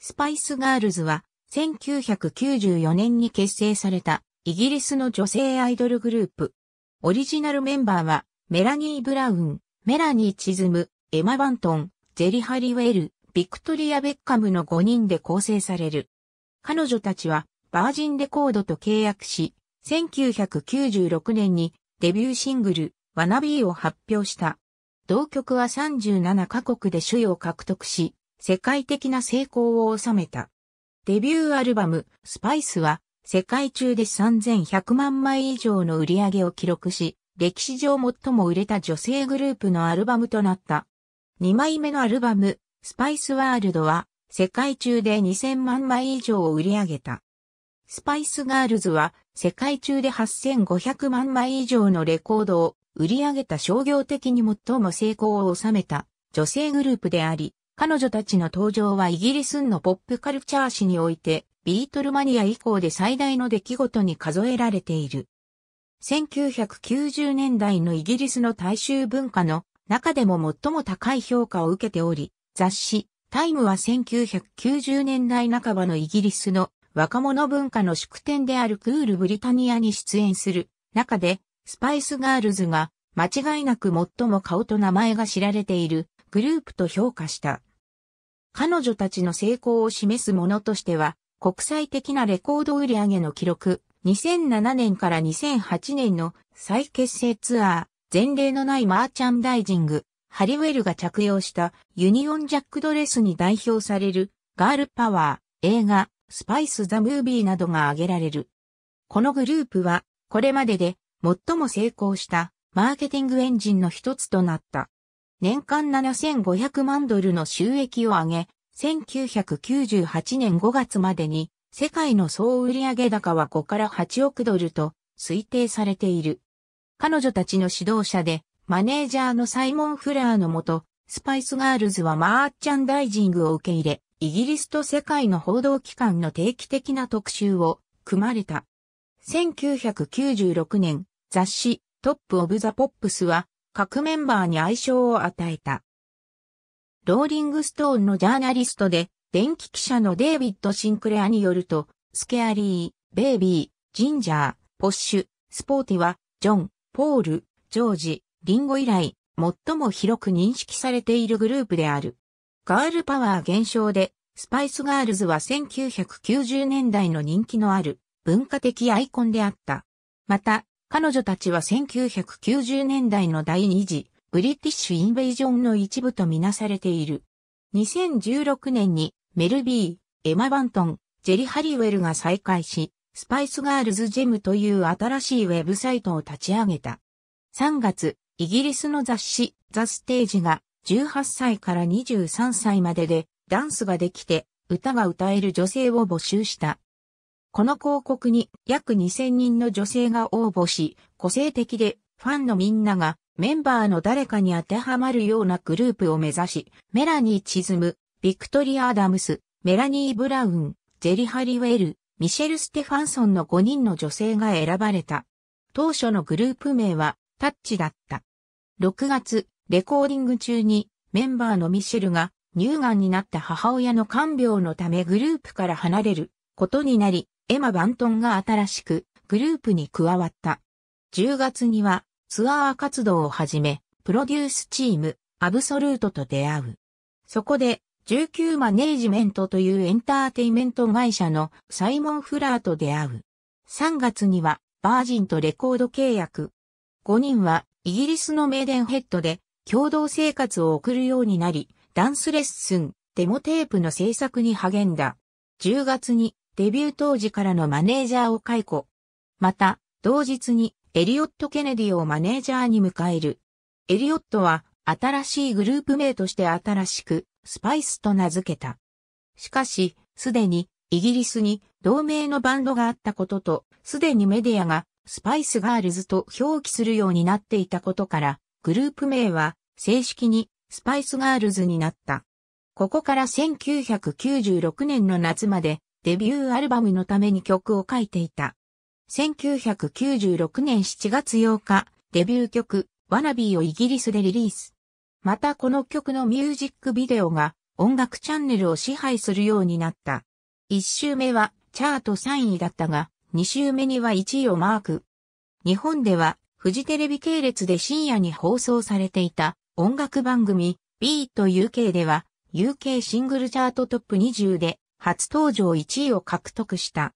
スパイスガールズは1994年に結成されたイギリスの女性アイドルグループ。オリジナルメンバーはメラニー・ブラウン、メラニー・チズム、エマ・バントン、ゼリ・ハリウェル、ビクトリア・ベッカムの5人で構成される。彼女たちはバージンレコードと契約し、1996年にデビューシングル、ワナビーを発表した。同曲は37カ国で主要獲得し、世界的な成功を収めた。デビューアルバム、スパイスは、世界中で3100万枚以上の売り上げを記録し、歴史上最も売れた女性グループのアルバムとなった。2枚目のアルバム、スパイスワールドは、世界中で2000万枚以上を売り上げた。スパイスガールズは、世界中で8500万枚以上のレコードを売り上げた商業的に最も成功を収めた女性グループであり、彼女たちの登場はイギリスのポップカルチャー史において、ビートルマニア以降で最大の出来事に数えられている。1990年代のイギリスの大衆文化の中でも最も高い評価を受けており、雑誌、タイムは1990年代半ばのイギリスの若者文化の祝典であるクールブリタニアに出演する中で、スパイスガールズが間違いなく最も顔と名前が知られているグループと評価した。彼女たちの成功を示すものとしては、国際的なレコード売上の記録、2007年から2008年の再結成ツアー、前例のないマーチャンダイジング、ハリウェルが着用したユニオンジャックドレスに代表されるガールパワー、映画、スパイス・ザ・ムービーなどが挙げられる。このグループは、これまでで最も成功したマーケティングエンジンの一つとなった。年間7500万ドルの収益を上げ、1998年5月までに世界の総売上高は5から8億ドルと推定されている。彼女たちの指導者でマネージャーのサイモン・フラーのもと、スパイスガールズはマーチャンダイジングを受け入れ、イギリスと世界の報道機関の定期的な特集を組まれた。1996年、雑誌トップ・オブ・ザ・ポップスは各メンバーに愛称を与えた。ローリングストーンのジャーナリストで、電気記者のデイビッド・シンクレアによると、スケアリー、ベイビー、ジンジャー、ポッシュ、スポーティは、ジョン、ポール、ジョージ、リンゴ以来、最も広く認識されているグループである。ガールパワー減少で、スパイスガールズは1990年代の人気のある文化的アイコンであった。また、彼女たちは1990年代の第二次、ブリティッシュ・インベージョンの一部とみなされている。2016年に、メルビー、エマ・バントン、ジェリ・ハリウェルが再開し、スパイスガールズ・ジェムという新しいウェブサイトを立ち上げた。3月、イギリスの雑誌、ザ・ステージが、18歳から23歳までで、ダンスができて、歌が歌える女性を募集した。この広告に約2000人の女性が応募し、個性的でファンのみんながメンバーの誰かに当てはまるようなグループを目指し、メラニー・チズム、ビクトリア・アダムス、メラニー・ブラウン、ジェリ・ハリウェル、ミシェル・ステファンソンの5人の女性が選ばれた。当初のグループ名はタッチだった。6月、レコーディング中にメンバーのミシェルが乳がんになった母親の看病のためグループから離れることになり、エマ・バントンが新しくグループに加わった。10月にはツアー活動を始め、プロデュースチーム、アブソルートと出会う。そこで、19マネージメントというエンターテイメント会社のサイモン・フラーと出会う。3月にはバージンとレコード契約。5人はイギリスのメーデンヘッドで共同生活を送るようになり、ダンスレッスン、デモテープの制作に励んだ。10月にデビュー当時からのマネージャーを解雇。また、同日にエリオット・ケネディをマネージャーに迎える。エリオットは新しいグループ名として新しくスパイスと名付けた。しかし、すでにイギリスに同名のバンドがあったことと、すでにメディアがスパイスガールズと表記するようになっていたことから、グループ名は正式にスパイスガールズになった。ここから1996年の夏までデビューアルバムのために曲を書いていた。1996年7月8日、デビュー曲、ワナビーをイギリスでリリース。またこの曲のミュージックビデオが音楽チャンネルを支配するようになった。1週目はチャート3位だったが、2週目には1位をマーク。日本ではフジテレビ系列で深夜に放送されていた音楽番組 B と UK では UK シングルチャートトップ20で初登場1位を獲得した。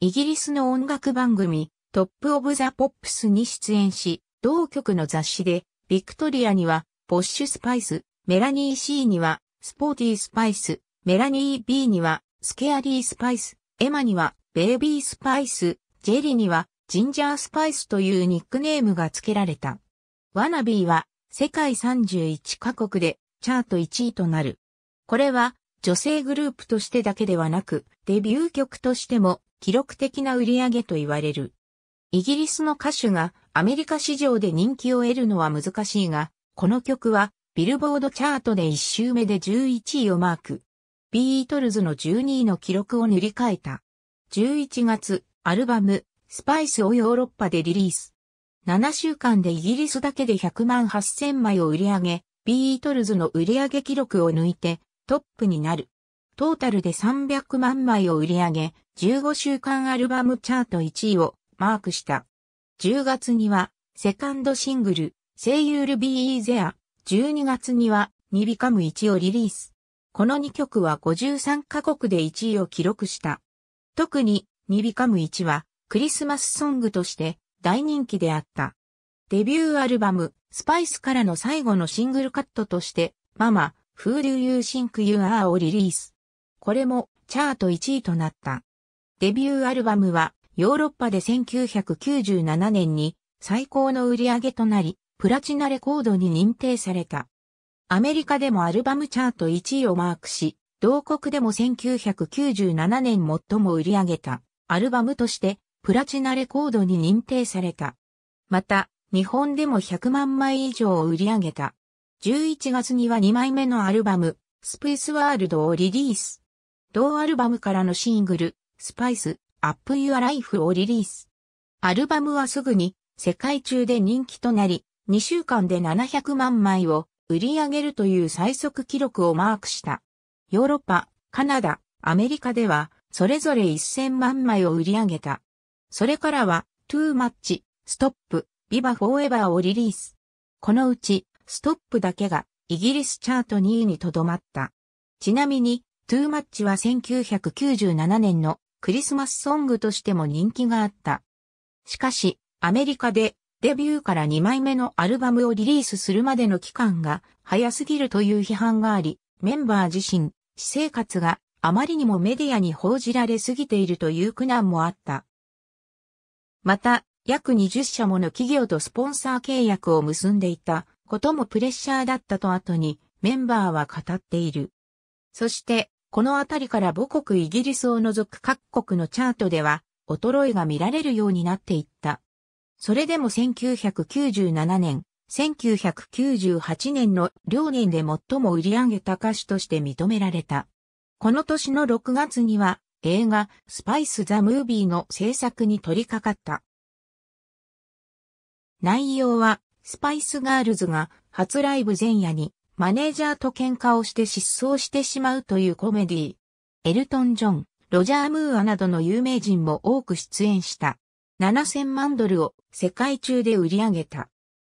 イギリスの音楽番組、トップオブザポップスに出演し、同局の雑誌で、ビクトリアには、ポッシュスパイス、メラニーシーには、スポーティースパイス、メラニービーには、スケアリースパイス、エマには、ベイビースパイス、ジェリーには、ジンジャースパイスというニックネームが付けられた。ワナビーは、世界31カ国で、チャート1位となる。これは、女性グループとしてだけではなく、デビュー曲としても記録的な売り上げと言われる。イギリスの歌手がアメリカ市場で人気を得るのは難しいが、この曲はビルボードチャートで1周目で11位をマーク。ビートルズの12位の記録を塗り替えた。11月、アルバム、スパイスをヨーロッパでリリース。7週間でイギリスだけで100万8000枚を売り上げ、ビートルズの売り上げ記録を抜いて、トップになる。トータルで300万枚を売り上げ、15週間アルバムチャート1位をマークした。10月には、セカンドシングル、声優ルビー・ゼア、12月には、ニビカム1をリリース。この2曲は53カ国で1位を記録した。特に、ニビカム1は、クリスマスソングとして大人気であった。デビューアルバム、スパイスからの最後のシングルカットとして、ママ、Who Do You Think You Are をリリース。これもチャート1位となった。デビューアルバムはヨーロッパで1997年に最高の売り上げとなり、プラチナレコードに認定された。アメリカでもアルバムチャート1位をマークし、同国でも1997年最も売り上げたアルバムとしてプラチナレコードに認定された。また、日本でも100万枚以上を売り上げた。11月には2枚目のアルバム、スペースワールドをリリース。同アルバムからのシングル、スパイス、アップユアライフをリリース。アルバムはすぐに世界中で人気となり、2週間で700万枚を売り上げるという最速記録をマークした。ヨーロッパ、カナダ、アメリカでは、それぞれ1000万枚を売り上げた。それからは、トゥーマッチ、ストップ、ビバフォーエバーをリリース。このうち、ストップだけがイギリスチャート2位にとどまった。ちなみに、トゥーマッチは1997年のクリスマスソングとしても人気があった。しかし、アメリカでデビューから2枚目のアルバムをリリースするまでの期間が早すぎるという批判があり、メンバー自身、私生活があまりにもメディアに報じられすぎているという苦難もあった。また、約20社もの企業とスポンサー契約を結んでいたこともプレッシャーだったと後にメンバーは語っている。そして、このあたりから母国イギリスを除く各国のチャートでは、衰えが見られるようになっていった。それでも1997年、1998年の両年で最も売り上げた歌手として認められた。この年の6月には映画スパイス・ザ・ムービーの制作に取り掛かった。内容はスパイスガールズが初ライブ前夜にマネージャーと喧嘩をして失踪してしまうというコメディエルトン・ジョン、ロジャー・ムーアなどの有名人も多く出演した。7000万ドルを世界中で売り上げた。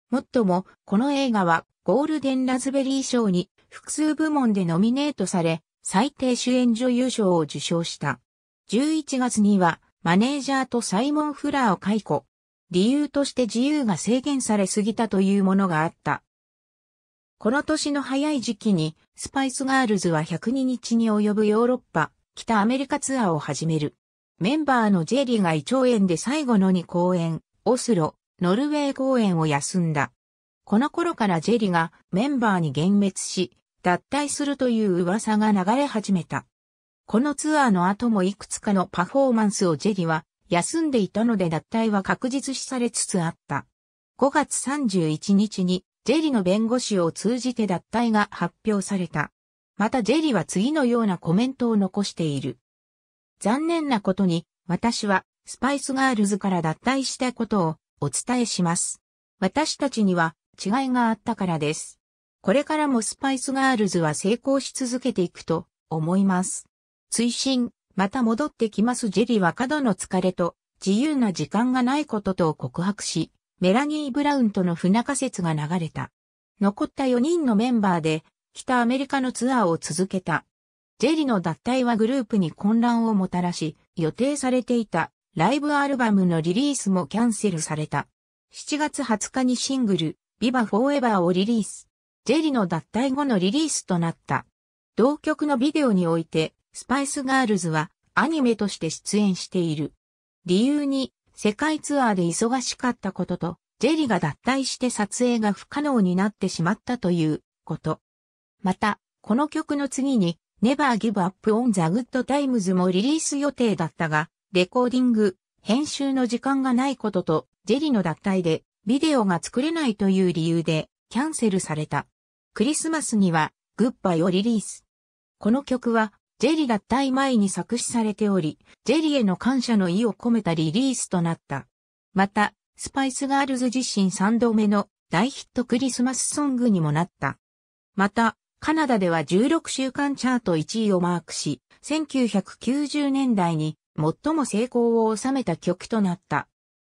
もっとも、この映画はゴールデンラズベリー賞に複数部門でノミネートされ、最低主演女優賞を受賞した。11月にはマネージャーとサイモン・フラーを解雇、理由として自由が制限されすぎたというものがあった。この年の早い時期に、スパイスガールズは102日に及ぶヨーロッパ、北アメリカツアーを始める。メンバーのジェリーが胃腸炎で最後の2公演、オスロ、ノルウェー公演を休んだ。この頃からジェリがメンバーに幻滅し、脱退するという噂が流れ始めた。このツアーの後もいくつかのパフォーマンスをジェリは休んでいたので脱退は確実視されつつあった。5月31日にジェリの弁護士を通じて脱退が発表された。またジェリは次のようなコメントを残している。残念なことに、私はスパイスガールズから脱退したことをお伝えします。私たちには違いがあったからです。これからもスパイスガールズは成功し続けていくと思います。追伸また戻ってきますジェリは過度の疲れと自由な時間がないことと告白し、メラニー・ブラウンとの不仲説が流れた。残った4人のメンバーで北アメリカのツアーを続けた。ジェリの脱退はグループに混乱をもたらし、予定されていたライブアルバムのリリースもキャンセルされた。7月20日にシングル、ビバフォーエバーをリリース。ジェリの脱退後のリリースとなった。同曲のビデオにおいて、スパイスガールズはアニメとして出演している。理由に、世界ツアーで忙しかったことと、ジェリが脱退して撮影が不可能になってしまったということ。また、この曲の次に、Never Give Up on the Good Times もリリース予定だったが、レコーディング、編集の時間がないことと、ジェリの脱退で、ビデオが作れないという理由で、キャンセルされた。クリスマスには、グッバイをリリース。この曲は、ジェリ脱退前に作詞されており、ジェリへの感謝の意を込めたリリースとなった。また、スパイスガールズ自身3度目の大ヒットクリスマスソングにもなった。また、カナダでは16週間チャート1位をマークし、1990年代に最も成功を収めた曲となった。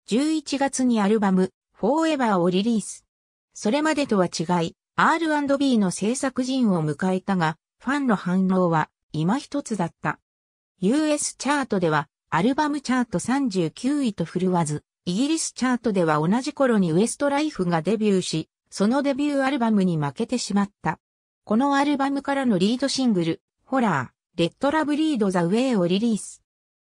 11月にアルバム、フォーエバーをリリース。それまでとは違い、R&B の制作陣を迎えたが、ファンの反応は今一つだった。US チャートでは、アルバムチャート39位と振るわず、イギリスチャートでは同じ頃にウエストライフがデビューし、そのデビューアルバムに負けてしまった。このアルバムからのリードシングル、ホラー、レッドラブリードザウェイをリリース。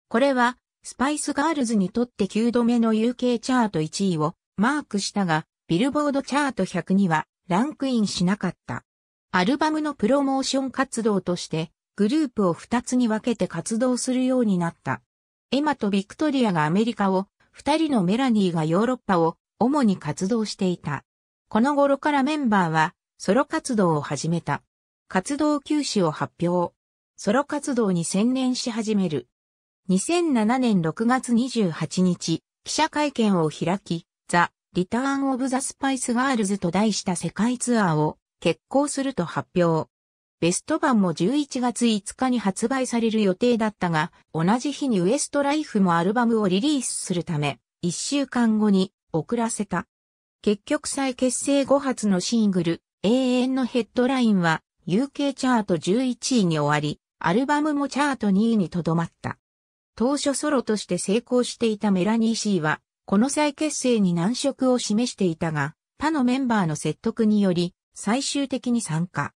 これは、スパイスガールズにとって9度目の UK チャート1位をマークしたが、ビルボードチャート100にはランクインしなかった。アルバムのプロモーション活動として、グループを2つに分けて活動するようになった。エマとビクトリアがアメリカを、二人のメラニーがヨーロッパを主に活動していた。この頃からメンバーはソロ活動を始めた。活動休止を発表。ソロ活動に専念し始める。2007年6月28日、記者会見を開き、ザ・リターン・オブ・ザ・スパイス・ガールズと題した世界ツアーを決行すると発表。ベスト版も11月5日に発売される予定だったが、同じ日にウエストライフもアルバムをリリースするため、1週間後に遅らせた。結局再結成後発のシングル、永遠のヘッドラインは、UK チャート11位に終わり、アルバムもチャート2位にとどまった。当初ソロとして成功していたメラニー・シーは、この再結成に難色を示していたが、他のメンバーの説得により、最終的に参加。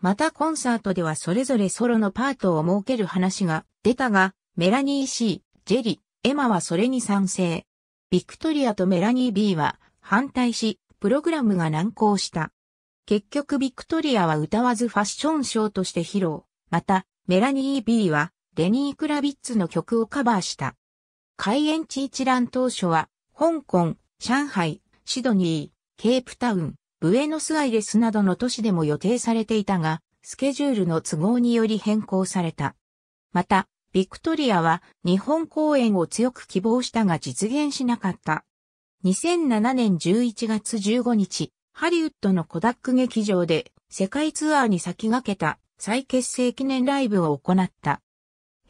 またコンサートではそれぞれソロのパートを設ける話が出たが、メラニー C、ジェリ、エマはそれに賛成。ビクトリアとメラニー B は反対し、プログラムが難航した。結局ビクトリアは歌わずファッションショーとして披露。また、メラニー B はレニー・クラビッツの曲をカバーした。開演地一覧当初は、香港、上海、シドニー、ケープタウン、ブエノスアイレスなどの都市でも予定されていたが、スケジュールの都合により変更された。また、ビクトリアは日本公演を強く希望したが実現しなかった。2007年11月15日、ハリウッドのコダック劇場で世界ツアーに先駆けた再結成記念ライブを行った。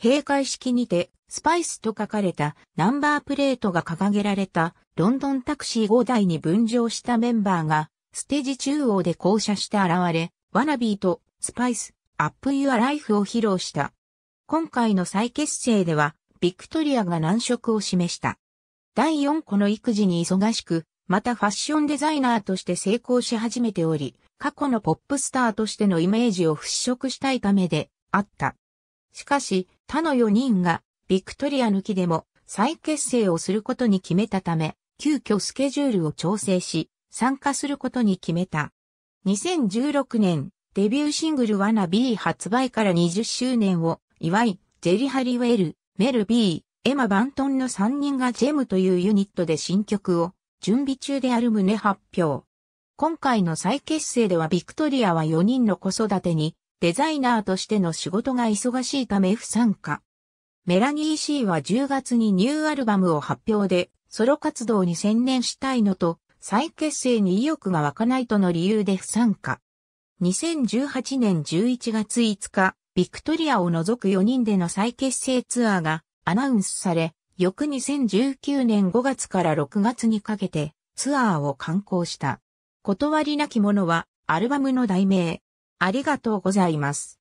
閉会式にてスパイスと書かれたナンバープレートが掲げられたロンドンタクシー5台に分乗したメンバーがステージ中央で降車して現れ、ワナビーとスパイス、アップユアライフを披露した。今回の再結成では、ビクトリアが難色を示した。第4個の育児に忙しく、またファッションデザイナーとして成功し始めており、過去のポップスターとしてのイメージを払拭したいためであった。しかし、他の4人がビクトリア抜きでも再結成をすることに決めたため、急遽スケジュールを調整し、参加することに決めた。2016年、デビューシングルワナビ発売から20周年を祝い、ジェリ・ハリウェル、メル・ビー、エマ・バントンの3人がジェムというユニットで新曲を準備中である旨発表。今回の再結成ではビクトリアは4人の子育てにデザイナーとしての仕事が忙しいため不参加。メラニー・シーは10月にニューアルバムを発表でソロ活動に専念したいのと再結成に意欲が湧かないとの理由で不参加。2018年11月5日、ビクトリアを除く4人での再結成ツアーがアナウンスされ、翌2019年5月から6月にかけてツアーを刊行した。断りなき者はアルバムの題名。ありがとうございます。